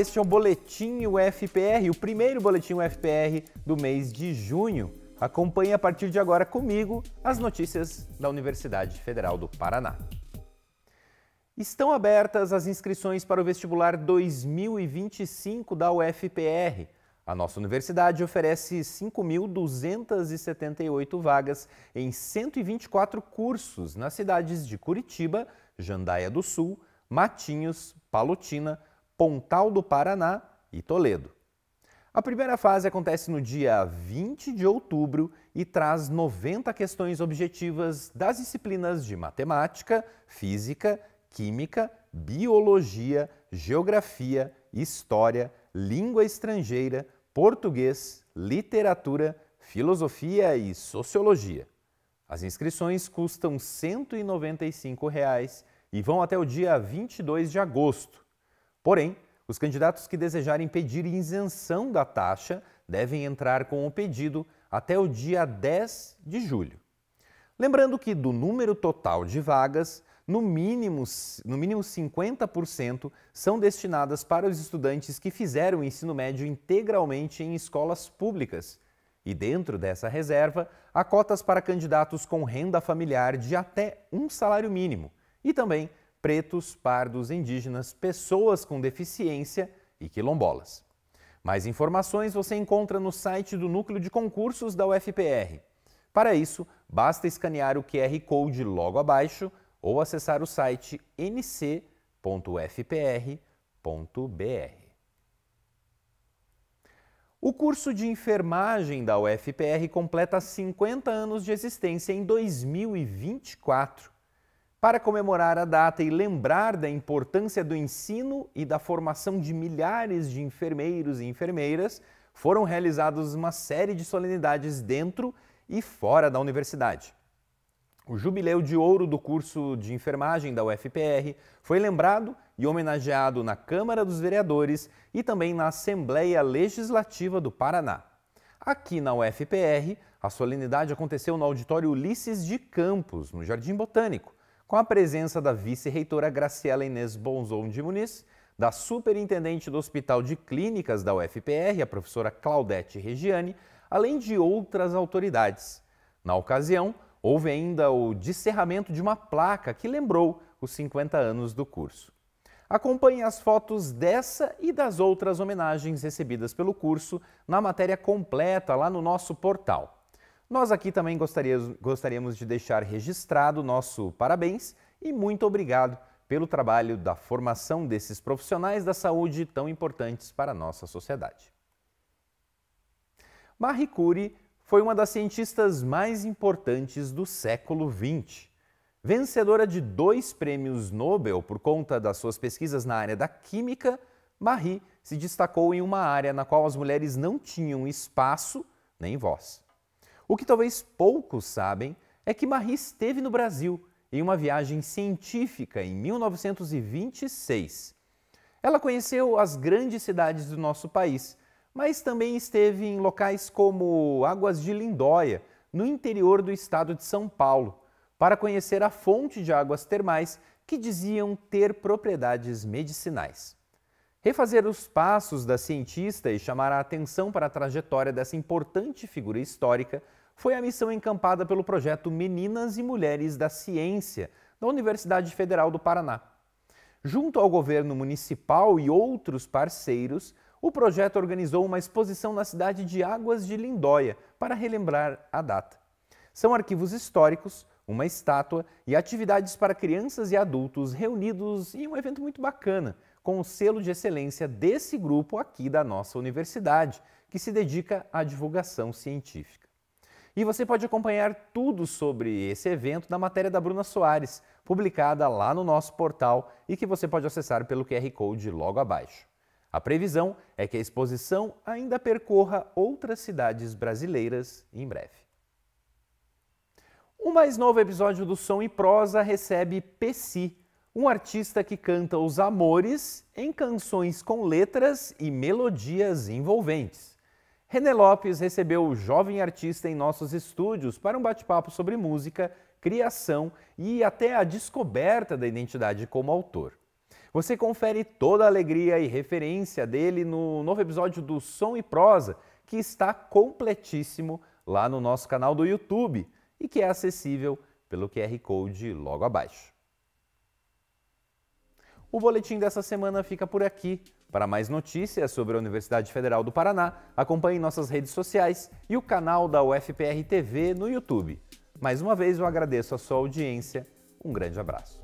este é o Boletim UFPR, o primeiro Boletim UFPR do mês de junho. Acompanhe a partir de agora comigo as notícias da Universidade Federal do Paraná. Estão abertas as inscrições para o vestibular 2025 da UFPR. A nossa universidade oferece 5.278 vagas em 124 cursos nas cidades de Curitiba, Jandaia do Sul, Matinhos, Palotina, Pontal do Paraná e Toledo. A primeira fase acontece no dia 20 de outubro e traz 90 questões objetivas das disciplinas de matemática, física, química, biologia, geografia, história, língua estrangeira, português, literatura, filosofia e sociologia. As inscrições custam R$ 195 reais e vão até o dia 22 de agosto. Porém, os candidatos que desejarem pedir isenção da taxa devem entrar com o pedido até o dia 10 de julho. Lembrando que do número total de vagas, no mínimo, no mínimo 50% são destinadas para os estudantes que fizeram o ensino médio integralmente em escolas públicas. E dentro dessa reserva, há cotas para candidatos com renda familiar de até um salário mínimo e também pretos, pardos, indígenas, pessoas com deficiência e quilombolas. Mais informações você encontra no site do Núcleo de Concursos da UFPR. Para isso, basta escanear o QR Code logo abaixo ou acessar o site nc.ufpr.br. O curso de enfermagem da UFPR completa 50 anos de existência em 2024. Para comemorar a data e lembrar da importância do ensino e da formação de milhares de enfermeiros e enfermeiras, foram realizadas uma série de solenidades dentro e fora da universidade. O Jubileu de Ouro do curso de enfermagem da UFPR foi lembrado e homenageado na Câmara dos Vereadores e também na Assembleia Legislativa do Paraná. Aqui na UFPR, a solenidade aconteceu no auditório Ulisses de Campos, no Jardim Botânico com a presença da vice-reitora Graciela Inês Bonzon de Muniz, da superintendente do Hospital de Clínicas da UFPR, a professora Claudete Regiane, além de outras autoridades. Na ocasião, houve ainda o descerramento de uma placa que lembrou os 50 anos do curso. Acompanhe as fotos dessa e das outras homenagens recebidas pelo curso na matéria completa lá no nosso portal nós aqui também gostaríamos de deixar registrado nosso parabéns e muito obrigado pelo trabalho da formação desses profissionais da saúde tão importantes para a nossa sociedade. Marie Curie foi uma das cientistas mais importantes do século XX. Vencedora de dois prêmios Nobel por conta das suas pesquisas na área da química, Marie se destacou em uma área na qual as mulheres não tinham espaço nem voz. O que talvez poucos sabem é que Marie esteve no Brasil em uma viagem científica em 1926. Ela conheceu as grandes cidades do nosso país, mas também esteve em locais como Águas de Lindóia, no interior do estado de São Paulo, para conhecer a fonte de águas termais que diziam ter propriedades medicinais. Refazer os passos da cientista e chamar a atenção para a trajetória dessa importante figura histórica foi a missão encampada pelo projeto Meninas e Mulheres da Ciência, da Universidade Federal do Paraná. Junto ao governo municipal e outros parceiros, o projeto organizou uma exposição na cidade de Águas de Lindóia para relembrar a data. São arquivos históricos, uma estátua e atividades para crianças e adultos reunidos em um evento muito bacana, com o selo de excelência desse grupo aqui da nossa universidade, que se dedica à divulgação científica. E você pode acompanhar tudo sobre esse evento na matéria da Bruna Soares, publicada lá no nosso portal e que você pode acessar pelo QR Code logo abaixo. A previsão é que a exposição ainda percorra outras cidades brasileiras em breve. O mais novo episódio do Som e Prosa recebe Pessi, um artista que canta os amores em canções com letras e melodias envolventes. René Lopes recebeu o jovem artista em nossos estúdios para um bate-papo sobre música, criação e até a descoberta da identidade como autor. Você confere toda a alegria e referência dele no novo episódio do Som e Prosa, que está completíssimo lá no nosso canal do YouTube e que é acessível pelo QR Code logo abaixo. O boletim dessa semana fica por aqui. Para mais notícias sobre a Universidade Federal do Paraná, acompanhe nossas redes sociais e o canal da UFPR TV no YouTube. Mais uma vez eu agradeço a sua audiência. Um grande abraço.